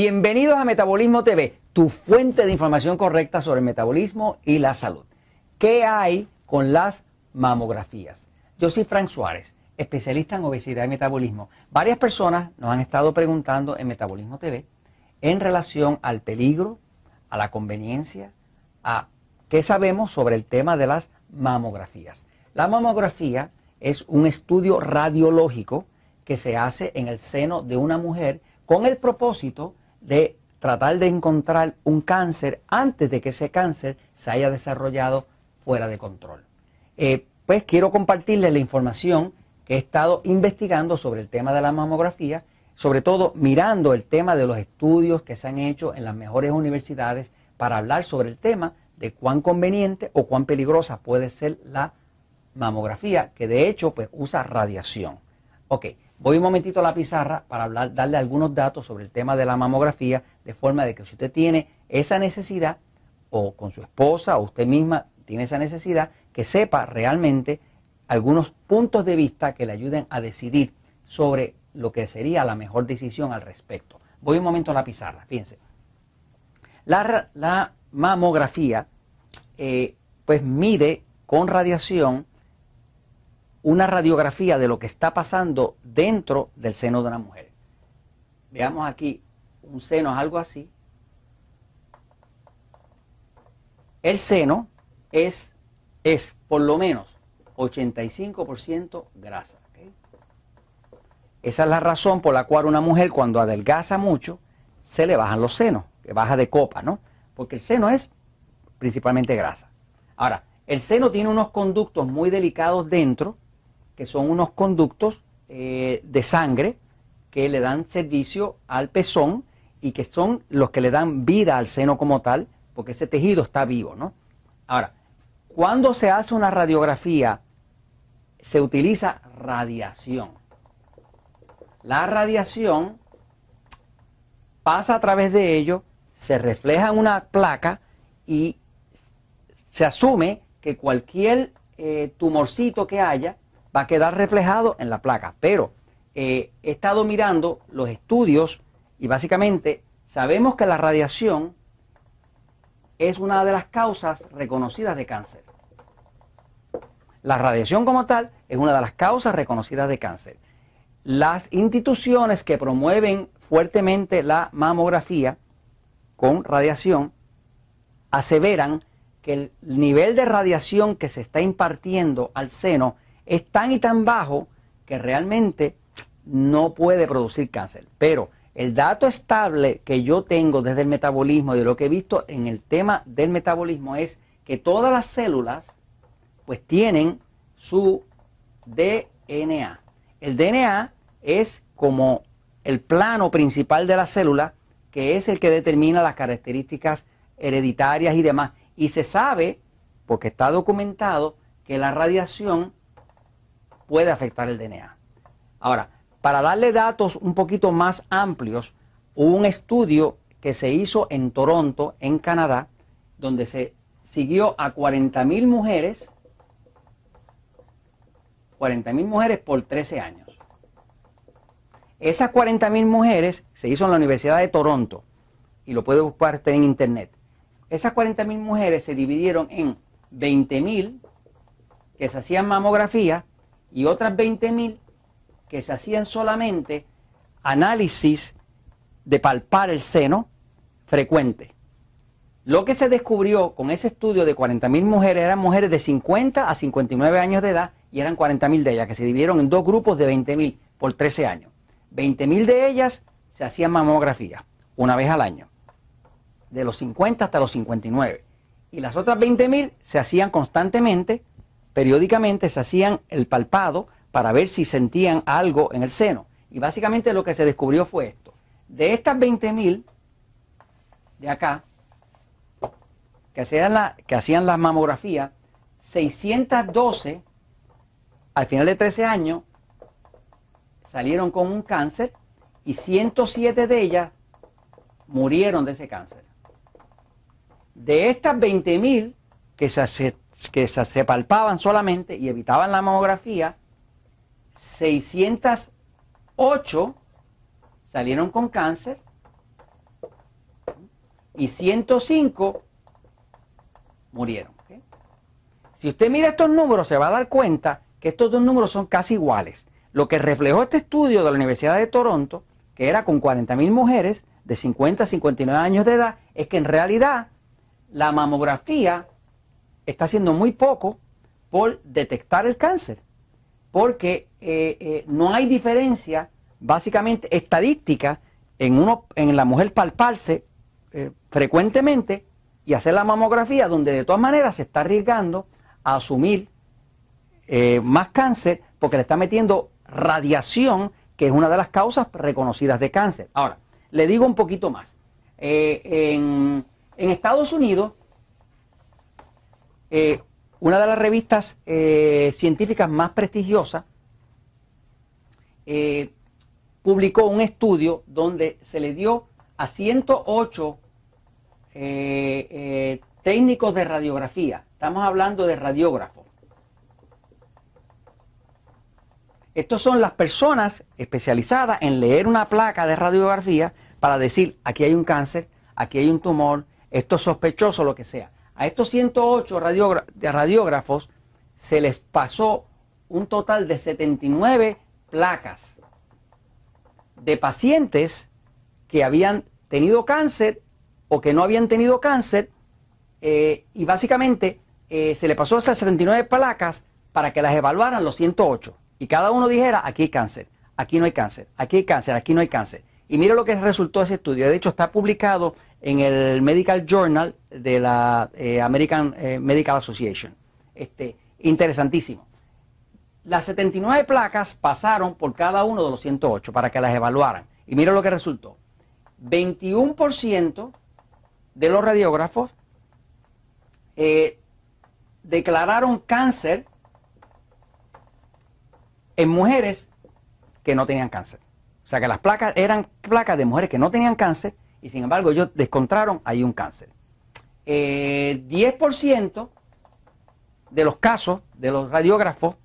Bienvenidos a Metabolismo TV, tu fuente de información correcta sobre el metabolismo y la salud. ¿Qué hay con las mamografías? Yo soy Frank Suárez, especialista en obesidad y metabolismo. Varias personas nos han estado preguntando en Metabolismo TV en relación al peligro, a la conveniencia, a qué sabemos sobre el tema de las mamografías. La mamografía es un estudio radiológico que se hace en el seno de una mujer con el propósito de tratar de encontrar un cáncer antes de que ese cáncer se haya desarrollado fuera de control. Eh, pues quiero compartirles la información que he estado investigando sobre el tema de la mamografía, sobre todo mirando el tema de los estudios que se han hecho en las mejores universidades para hablar sobre el tema de cuán conveniente o cuán peligrosa puede ser la mamografía, que de hecho pues usa radiación. Okay. Voy un momentito a la pizarra para darle algunos datos sobre el tema de la mamografía, de forma de que si usted tiene esa necesidad, o con su esposa, o usted misma tiene esa necesidad, que sepa realmente algunos puntos de vista que le ayuden a decidir sobre lo que sería la mejor decisión al respecto. Voy un momento a la pizarra, fíjense. La, mamografía eh, pues mide con radiación una radiografía de lo que está pasando dentro del seno de una mujer. Veamos aquí, un seno es algo así. El seno es, es por lo menos 85% grasa. Esa es la razón por la cual una mujer cuando adelgaza mucho se le bajan los senos, que baja de copa, ¿no? Porque el seno es principalmente grasa. Ahora, el seno tiene unos conductos muy delicados dentro que son unos conductos eh, de sangre que le dan servicio al pezón y que son los que le dan vida al seno como tal, porque ese tejido está vivo, ¿no? Ahora, cuando se hace una radiografía, se utiliza radiación. La radiación pasa a través de ello, se refleja en una placa y se asume que cualquier eh, tumorcito que haya va a quedar reflejado en la placa. Pero eh, he estado mirando los estudios y básicamente sabemos que la radiación es una de las causas reconocidas de cáncer. La radiación como tal es una de las causas reconocidas de cáncer. Las instituciones que promueven fuertemente la mamografía con radiación aseveran que el nivel de radiación que se está impartiendo al seno es tan y tan bajo que realmente no puede producir cáncer. Pero el dato estable que yo tengo desde el metabolismo y de lo que he visto en el tema del metabolismo es que todas las células pues tienen su DNA. El DNA es como el plano principal de la célula que es el que determina las características hereditarias y demás. Y se sabe, porque está documentado, que la radiación puede afectar el DNA. Ahora, para darle datos un poquito más amplios, hubo un estudio que se hizo en Toronto, en Canadá, donde se siguió a 40.000 mujeres, 40.000 mujeres por 13 años. Esas 40.000 mujeres se hizo en la Universidad de Toronto y lo puede buscar en internet. Esas 40.000 mujeres se dividieron en 20.000 que se hacían mamografía y otras 20.000 que se hacían solamente análisis de palpar el seno frecuente. Lo que se descubrió con ese estudio de 40.000 mujeres eran mujeres de 50 a 59 años de edad y eran 40.000 de ellas, que se dividieron en dos grupos de 20.000 por 13 años. 20.000 de ellas se hacían mamografía una vez al año, de los 50 hasta los 59. Y las otras 20.000 se hacían constantemente periódicamente se hacían el palpado para ver si sentían algo en el seno. Y básicamente lo que se descubrió fue esto. De estas 20.000 de acá, que hacían, la, que hacían las mamografías, 612 al final de 13 años salieron con un cáncer y 107 de ellas murieron de ese cáncer. De estas 20.000 que se, que se, palpaban solamente y evitaban la mamografía, 608 salieron con cáncer y 105 murieron. Si usted mira estos números, se va a dar cuenta que estos dos números son casi iguales. Lo que reflejó este estudio de la Universidad de Toronto, que era con 40.000 mujeres de 50 a 59 años de edad, es que en realidad la mamografía está haciendo muy poco por detectar el cáncer, porque eh, eh, no hay diferencia básicamente estadística en, uno, en la mujer palparse eh, frecuentemente y hacer la mamografía, donde de todas maneras se está arriesgando a asumir más cáncer porque le está metiendo radiación, que es una de las causas reconocidas de cáncer. Ahora, le digo un poquito más. en Estados Unidos, eh, una de las revistas eh, científicas más prestigiosas eh, publicó un estudio donde se le dio a 108 técnicos de radiografía, estamos hablando de radiógrafos. Estos son las personas especializadas en leer una placa de radiografía para decir, aquí hay un cáncer, aquí hay un tumor, esto es sospechoso, lo que sea. A estos 108 radiógrafos se les pasó un total de 79 placas de pacientes que habían tenido cáncer o que no habían tenido cáncer eh, y básicamente eh, se le pasó esas 79 placas para que las evaluaran los 108 y cada uno dijera aquí hay cáncer, aquí no hay cáncer, aquí hay cáncer, aquí no hay cáncer. Y mira lo que resultó ese estudio. De hecho, está publicado en el Medical Journal de la eh, American eh, Medical Association. Este, interesantísimo. Las 79 placas pasaron por cada uno de los 108 para que las evaluaran. Y mira lo que resultó. 21% de los radiógrafos eh, declararon cáncer en mujeres que no tenían cáncer. O sea que las placas eran placas de mujeres que no tenían cáncer y sin embargo ellos descontraron ahí un cáncer. 10% eh, de los casos de los radiógrafos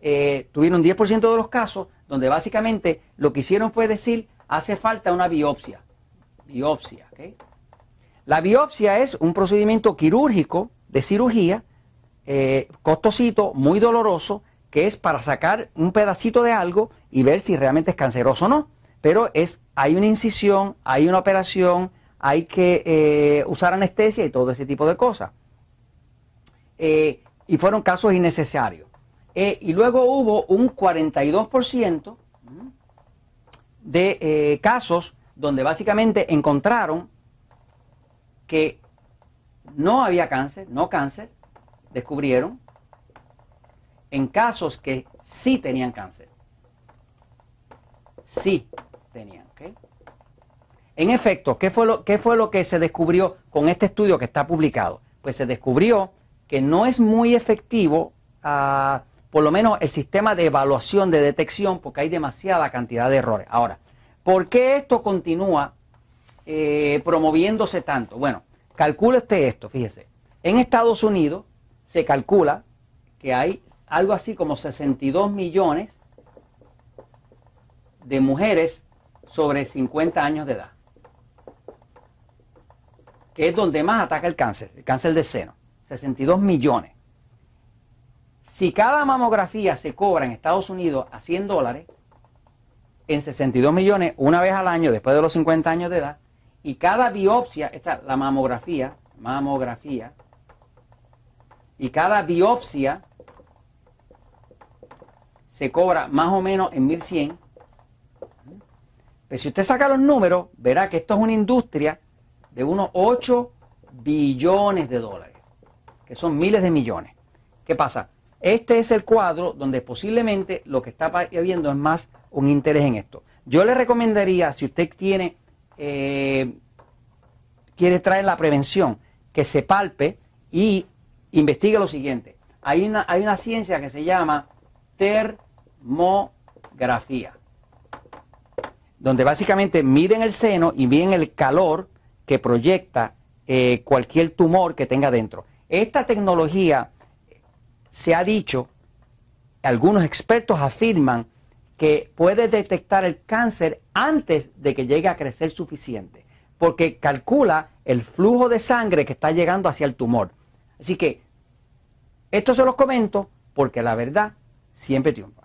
eh, tuvieron 10% de los casos donde básicamente lo que hicieron fue decir hace falta una biopsia. Biopsia, La biopsia es un procedimiento quirúrgico de cirugía, eh, costosito, muy doloroso, que es para sacar un pedacito de algo y ver si realmente es canceroso o no. Pero es, hay una incisión, hay una operación, hay que eh, usar anestesia y todo ese tipo de cosas. Eh, y fueron casos innecesarios. Eh, y luego hubo un 42% de casos donde básicamente encontraron que no había cáncer, no cáncer, descubrieron, en casos que sí tenían cáncer sí tenían. En efecto, ¿qué fue, lo, fue lo que se descubrió con este estudio que está publicado? Pues se descubrió que no es muy efectivo, ah, por lo menos el sistema de evaluación de detección, porque hay demasiada cantidad de errores. Ahora, ¿por qué esto continúa eh, promoviéndose tanto? Bueno, calcule usted esto, fíjese. En Estados Unidos se calcula que hay algo así como 62 millones de mujeres sobre 50 años de edad, que es donde más ataca el cáncer, el cáncer de seno, 62 millones. Si cada mamografía se cobra en Estados Unidos a 100 dólares, en 62 millones una vez al año después de los 50 años de edad, y cada biopsia, es la mamografía, mamografía, y cada biopsia se cobra más o menos en 1100, pero si usted saca los números, verá que esto es una industria de unos 8 billones de dólares, que son miles de millones. ¿Qué pasa? Este es el cuadro donde posiblemente lo que está habiendo es más un interés en esto. Yo le recomendaría, si usted tiene, eh, quiere traer la prevención, que se palpe y investigue lo siguiente. Hay hay una ciencia que se llama termografía donde básicamente miden el seno y miden el calor que proyecta eh, cualquier tumor que tenga dentro. Esta tecnología eh, se ha dicho, algunos expertos afirman que puede detectar el cáncer antes de que llegue a crecer suficiente, porque calcula el flujo de sangre que está llegando hacia el tumor. Así que esto se los comento porque la verdad siempre triunfa.